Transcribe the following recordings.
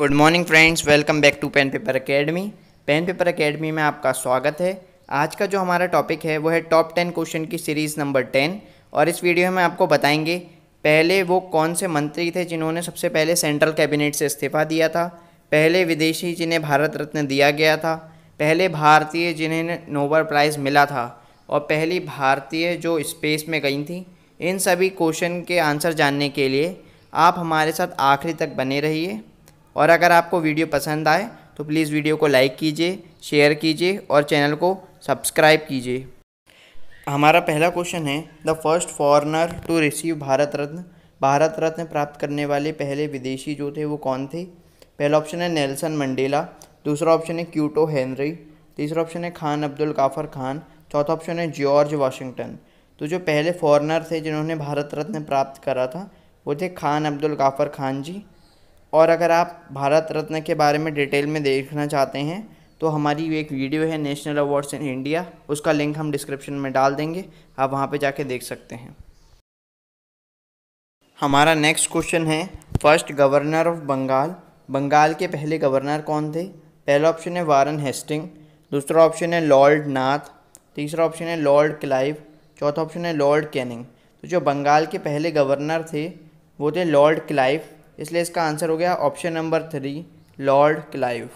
good morning friends welcome back to pen paper academy pen paper academy में आपका स्वागत है आज का जो हमारा टॉपिक है वो है टॉप टेन क्वेश्चन की सीरीज़ नंबर टेन और इस वीडियो में आपको बताएंगे पहले वो कौन से मंत्री थे जिन्होंने सबसे पहले सेंट्रल कैबिनेट से इस्तीफा दिया था पहले विदेशी जिन्हें भारत रत्न दिया गया था पहले भारतीय जिन्हें नोबल प्राइज़ मिला था और पहली भारतीय जो स्पेस में गई थी इन सभी क्वेश्चन के आंसर जानने के लिए आप हमारे साथ आखिरी तक बने रहिए और अगर आपको वीडियो पसंद आए तो प्लीज़ वीडियो को लाइक कीजिए शेयर कीजिए और चैनल को सब्सक्राइब कीजिए हमारा पहला क्वेश्चन है the first foreigner to receive Bharat Ratna Bharat Ratna प्राप्त करने वाले पहले विदेशी जो थे वो कौन थे पहला ऑप्शन है नेल्सन मंडेला दूसरा ऑप्शन है क्यूटो हेनरी तीसरा ऑप्शन है खान अब्दुल काफर खान चौथा ऑप्शन है जॉर्ज वाशिंगटन तो जो पहले फॉरनर थे जिन्होंने भारत रत्न प्राप्त करा था वो थे खान अब्दुल काफर खान जी और अगर आप भारत रत्न के बारे में डिटेल में देखना चाहते हैं तो हमारी एक वीडियो है नेशनल अवार्ड्स इन इंडिया उसका लिंक हम डिस्क्रिप्शन में डाल देंगे आप वहाँ पर जाके देख सकते हैं हमारा नेक्स्ट क्वेश्चन है first governor of Bengal Bengal के पहले गवर्नर कौन थे पहला ऑप्शन है वारन हेस्टिंग दूसरा ऑप्शन है लॉर्ड नाथ तीसरा ऑप्शन है लॉर्ड क्लाइव चौथा ऑप्शन है लॉर्ड कैनिंग तो जो बंगाल के पहले गवर्नर थे वो थे लॉर्ड क्लाइव इसलिए इसका आंसर हो गया option number three lord Clive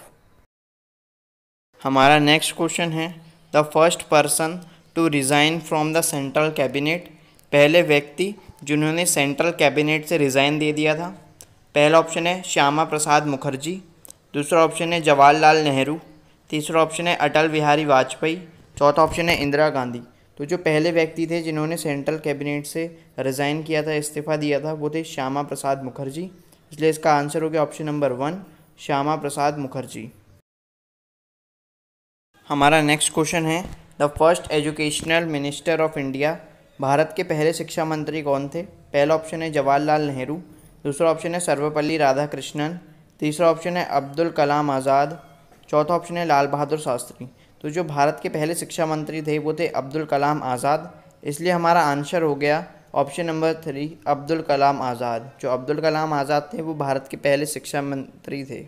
हमारा नेक्स्ट क्वेश्चन है the first person to resign from the central cabinet पहले व्यक्ति जिन्होंने सेंट्रल कैबिनेट से रिज़ाइन दे दिया था पहला ऑप्शन है श्यामा प्रसाद मुखर्जी दूसरा ऑप्शन है जवाहरलाल नेहरू तीसरा ऑप्शन है अटल बिहारी वाजपेयी चौथा ऑप्शन है इंदिरा गांधी तो जो पहले व्यक्ति थे जिन्होंने सेंट्रल कैबिनेट से रिज़ाइन किया था इस्तीफ़ा दिया था वो थे श्यामा प्रसाद मुखर्जी इसलिए इसका आंसर हो गया option number one Shyama Prasad Mukherjee हमारा नेक्स्ट क्वेश्चन है the first educational minister of India Bharat के पहले शिक्षा मंत्री कौन थे पहला ऑप्शन है जवाहरलाल नेहरू दूसरा ऑप्शन है सर्वपल्ली राधाकृष्णन तीसरा ऑप्शन है अब्दुल कलाम आज़ाद चौथा ऑप्शन है लाल बहादुर शास्त्री तो जो भारत के पहले शिक्षा मंत्री थे वो थे अब्दुल कलाम आज़ाद इसलिए हमारा आंसर हो गया option number three Abdul Kalam Azad जो अब्दुल कलाम आज़ाद थे वो भारत के पहले शिक्षा मंत्री थे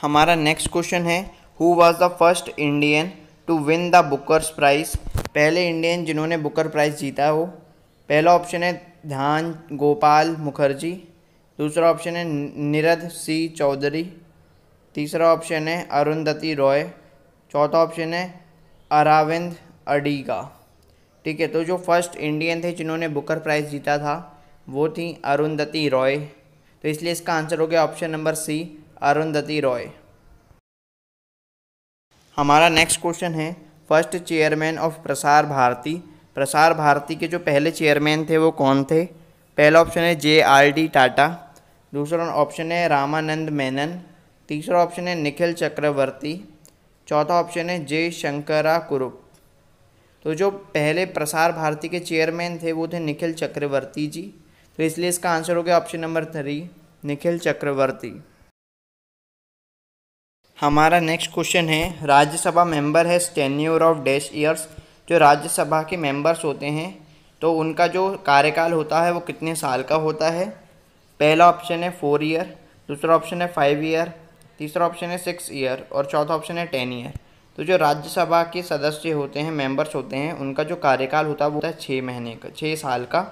हमारा नेक्स्ट क्वेश्चन है who was the first Indian to win the bookers prize पहले इंडियन जिन्होंने बुकर प्राइज़ जीता हो पहला ऑप्शन है ध्यान गोपाल मुखर्जी दूसरा ऑप्शन है निरद सी चौधरी तीसरा ऑप्शन है अरुंधति रॉय चौथा ऑप्शन है अराविंद अडीगा ठीक है तो जो फर्स्ट इंडियन थे जिन्होंने बुकर प्राइज़ जीता था वो थी अरुंधति रॉय तो इसलिए इसका आंसर हो गया option number C Arundhati Roy हमारा नेक्स्ट क्वेश्चन है first chairman of Prasar Bharati प्रसार भारती के जो पहले चेयरमैन थे वो कौन थे पहला ऑप्शन है जे आर डी टाटा दूसरा ऑप्शन है रामानंद मेनन तीसरा ऑप्शन है निखिल चक्रवर्ती चौथा ऑप्शन है जे शंकरा कुरुप तो जो पहले प्रसार भारती के चेयरमैन थे वो थे निखिल चक्रवर्ती जी तो इसलिए इसका आंसर हो गया option number three Nikhil Chakravarti हमारा नेक्स्ट क्वेश्चन है राज्यसभा मेंबर है टेन्योर ऑफ डैश ईयर्स जो राज्यसभा के मेंबर्स होते हैं तो उनका जो कार्यकाल होता है वो कितने साल का होता है पहला ऑप्शन है फोर ईयर दूसरा ऑप्शन है फाइव ईयर तीसरा ऑप्शन है सिक्स ईयर और चौथा ऑप्शन है टेन ईयर तो जो राज्यसभा के सदस्य होते हैं मेंबर्स होते हैं उनका जो कार्यकाल होता है वो होता है छः महीने का छः साल का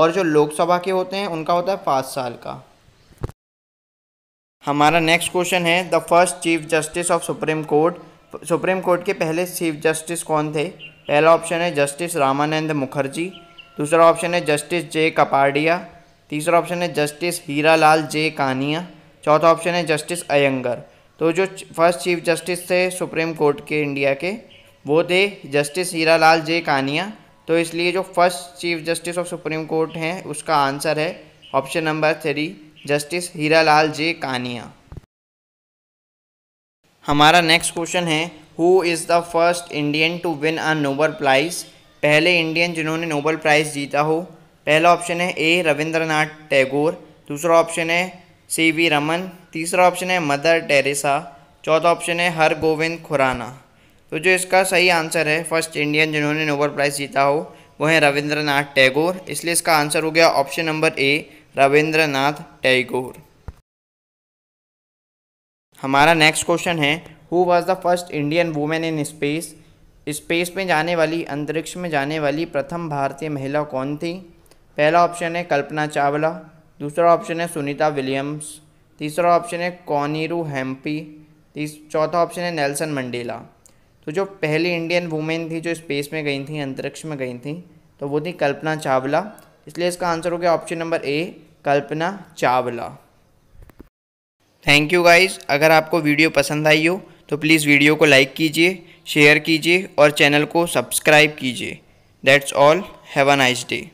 और जो लोकसभा के होते हैं उनका होता है पाँच साल का हमारा नेक्स्ट क्वेश्चन है the first chief justice of supreme court supreme court के पहले चीफ जस्टिस कौन थे पहला ऑप्शन है जस्टिस रामानंद मुखर्जी दूसरा ऑप्शन है जस्टिस जे कपाडिया तीसरा ऑप्शन है जस्टिस लाल जे कानिया चौथा ऑप्शन है जस्टिस अयंगर तो जो फर्स्ट चीफ जस्टिस थे सुप्रीम कोर्ट के इंडिया के वो थे जस्टिस हीरा लाल जे कानिया तो इसलिए जो first chief justice of supreme court हैं उसका आंसर है option number three justice Hira Lal J Kania हमारा नेक्स्ट क्वेश्चन है who is the first Indian to win a Nobel prize पहले इंडियन जिन्होंने नोबल प्राइज़ जीता हो पहला ऑप्शन है ए रविंद्रनाथ टैगोर दूसरा ऑप्शन है सी वी रमन तीसरा ऑप्शन है मदर टेरेसा चौथा ऑप्शन है हर गोविंद खुराना तो जो इसका सही आंसर है फर्स्ट इंडियन जिन्होंने नोबल प्राइज़ जीता हो वो है रविंद्रनाथ टैगोर इसलिए इसका आंसर हो गया option number A Rabindranath Tagore हमारा नेक्स्ट क्वेश्चन है who was the first Indian women in space space में जाने वाली अंतरिक्ष में जाने वाली प्रथम भारतीय महिला कौन थी पहला ऑप्शन है कल्पना चावला दूसरा ऑप्शन है सुनीता विलियम्स तीसरा ऑप्शन है कॉनीरू हेम्पी चौथा ऑप्शन है नेल्सन मंडेला तो जो पहली इंडियन वुमेन थी जो स्पेस में गई थी अंतरिक्ष में गई थी तो वो थी कल्पना चावला इसलिए इसका आंसर हो गया option number A Kalpana Chawla thank you guys अगर आपको वीडियो पसंद आई हो तो प्लीज़ वीडियो को लाइक कीजिए शेयर कीजिए और चैनल को सब्सक्राइब कीजिए that's all have a nice day